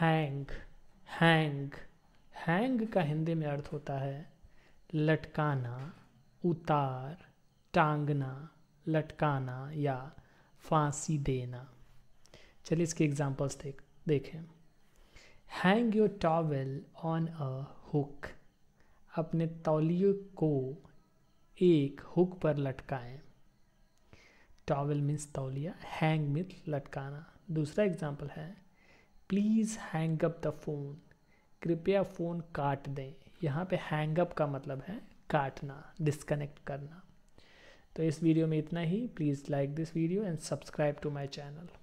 hang hang hang का हिंदी में अर्थ होता है लटकाना उतार टांगना लटकाना या फांसी देना चलिए इसके एग्जांपल्स देख देखें hang your towel on a hook अपने तौलिए को एक हुक पर लटकाएं टॉवल मीन्स तौलिया हैंग मीन्स लटकाना दूसरा एग्जांपल है please hang up the phone कृपया फ़ोन काट दें यहाँ पे हैंग अप का मतलब है काटना डिस्कनेक्ट करना तो इस वीडियो में इतना ही please like this video and subscribe to my channel